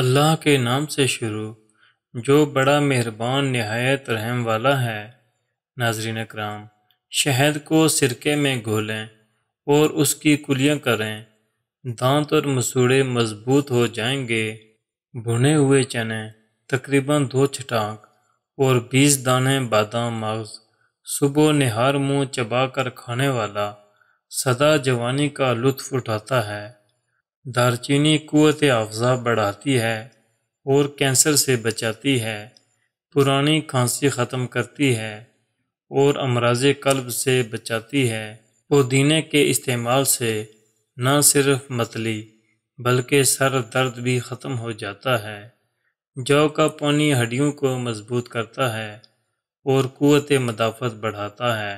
अल्लाह के नाम से शुरू जो बड़ा मेहरबान नहायत रहम वाला है नाजरीन कराम शहद को सिरके में घोलें और उसकी कुलियाँ करें दांत और मसूड़े मजबूत हो जाएंगे भुने हुए चने तकरीबन दो छटाक और बीस दाने बादाम मगज़ सुबह निहार मुंह चबाकर खाने वाला सदा जवानी का लुत्फ़ उठाता है दारचीनी कुत हाफजा बढ़ाती है और कैंसर से बचाती है पुरानी खांसी ख़त्म करती है और अमराज कल्ब से बचाती है पुदीने के इस्तेमाल से न सिर्फ मतली बल्कि सर दर्द भी ख़त्म हो जाता है जौ का पानी हड्डियों को मजबूत करता है और कुत मदाफ़त बढ़ाता है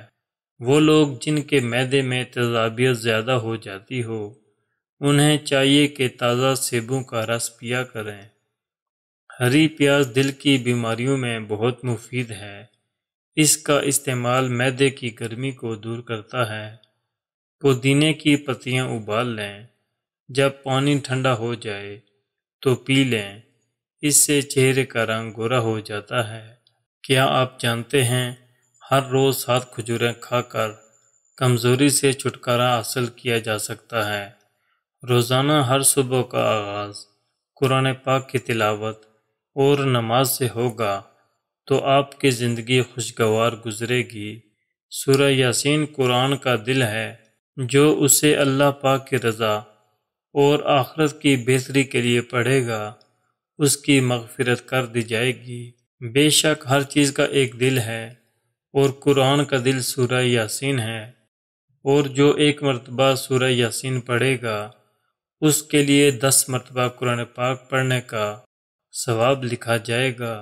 वो लोग जिनके मैदे में तजाबियत ज़्यादा हो जाती हो उन्हें चाहिए कि ताज़ा सेबों का रस पिया करें हरी प्याज दिल की बीमारियों में बहुत मुफीद है इसका इस्तेमाल मैदे की गर्मी को दूर करता है पुदीने की पत्तियां उबाल लें जब पानी ठंडा हो जाए तो पी लें इससे चेहरे का रंग गोरा हो जाता है क्या आप जानते हैं हर रोज़ सात खजूरें खाकर कमज़ोरी से छुटकारा हासिल किया जा सकता है रोज़ाना हर सुबह का आगाज़ कुरान पाक की तिलावत और नमाज से होगा तो आपकी ज़िंदगी खुशगवार गुजरेगी सूर्य यासीन कुरान का दिल है जो उसे अल्लाह पाक की रज़ा और आखरत की बेहतरी के लिए पढ़ेगा उसकी मगफरत कर दी जाएगी बेशक हर चीज़ का एक दिल है और कुरान का दिल सूर्य यासीन है और जो एक मरतबा सूर्य यासीन पढ़ेगा उसके लिए दस मरतबा कुरान पाक पढ़ने का सवाब लिखा जाएगा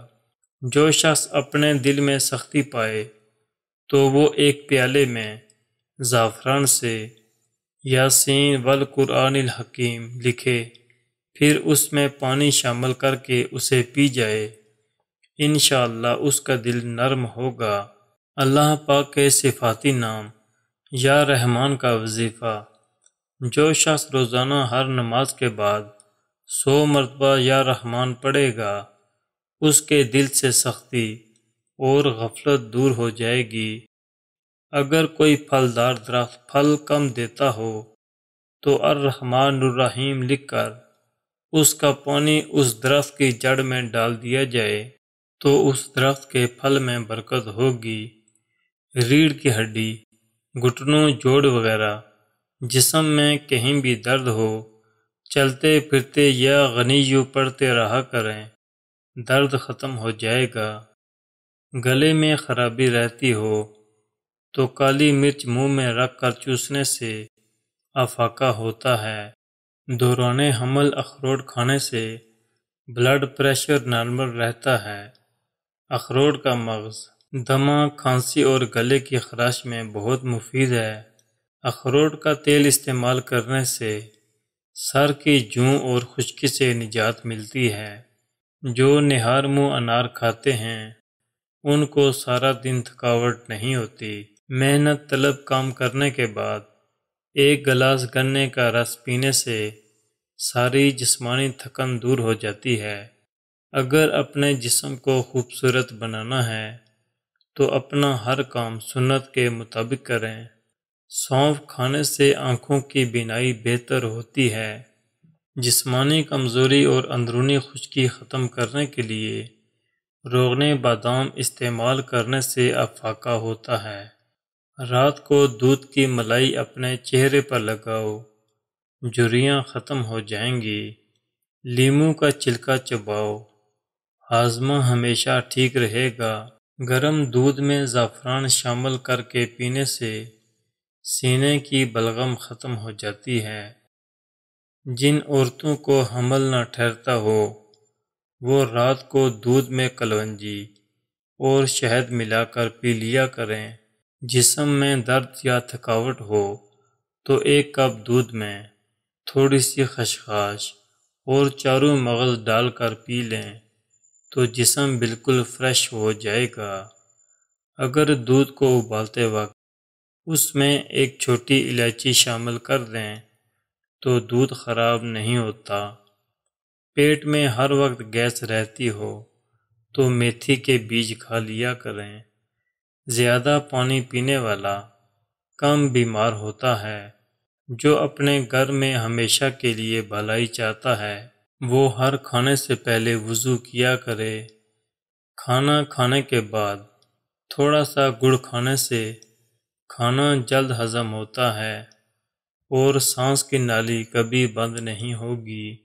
जो शख्स अपने दिल में सख्ती पाए तो वो एक प्याले में ज़ाफ़रान से यासीन वल कुरान हकीम लिखे फिर उसमें पानी शामिल करके उसे पी जाए इन उसका दिल नरम होगा अल्लाह पाक के सिफाती नाम या रहमान का वजीफ़ा जो शख्स रोज़ाना हर नमाज के बाद सौ मरतबा या रहमान पढ़ेगा उसके दिल से सख्ती और गफलत दूर हो जाएगी अगर कोई फलदार दरख्त फल कम देता हो तो लिख लिखकर उसका पानी उस दरख्त की जड़ में डाल दिया जाए तो उस दरख्त के फल में बरकत होगी रीढ़ की हड्डी घुटनों जोड़ वगैरह जिसम में कहीं भी दर्द हो चलते फिरते या यू पढ़ते रहा करें दर्द ख़त्म हो जाएगा गले में खराबी रहती हो तो काली मिर्च मुंह में रख कर चूसने से अफाका होता है दौरान हमल अखरोट खाने से ब्लड प्रेशर नॉर्मल रहता है अखरोट का मगज़ दमा खांसी और गले की खराश में बहुत मुफीद है अखरोट का तेल इस्तेमाल करने से सर की जूं और खुश्की से निजात मिलती है जो निहार मुँह अनार खाते हैं उनको सारा दिन थकावट नहीं होती मेहनत तलब काम करने के बाद एक गिलास गन्ने का रस पीने से सारी जिस्मानी थकन दूर हो जाती है अगर अपने जिस्म को खूबसूरत बनाना है तो अपना हर काम सुन्नत के मुताबिक करें सौंफ खाने से आँखों की बीनाई बेहतर होती है जिस्मानी कमज़ोरी और अंदरूनी खुशकी ख़त्म करने के लिए रोगने बादाम इस्तेमाल करने से अफाका होता है रात को दूध की मलाई अपने चेहरे पर लगाओ जुरियाँ ख़त्म हो जाएंगी लीमू का छिलका चबाओ हाजमा हमेशा ठीक रहेगा गरम दूध में ज़ाफ़रान शामिल करके पीने से सीने की बलगम ख़त्म हो जाती है जिन औरतों को हमल न ठहरता हो वो रात को दूध में कलवंजी और शहद मिलाकर पी लिया करें जिसम में दर्द या थकावट हो तो एक कप दूध में थोड़ी सी खशखाश और चारों मगज़ डालकर पी लें तो जिसम बिल्कुल फ्रेश हो जाएगा अगर दूध को उबालते वक्त उसमें एक छोटी इलायची शामिल कर दें तो दूध खराब नहीं होता पेट में हर वक्त गैस रहती हो तो मेथी के बीज खा लिया करें ज़्यादा पानी पीने वाला कम बीमार होता है जो अपने घर में हमेशा के लिए भलाई चाहता है वो हर खाने से पहले वज़ू किया करे खाना खाने के बाद थोड़ा सा गुड़ खाने से खाना जल्द हज़म होता है और सांस की नाली कभी बंद नहीं होगी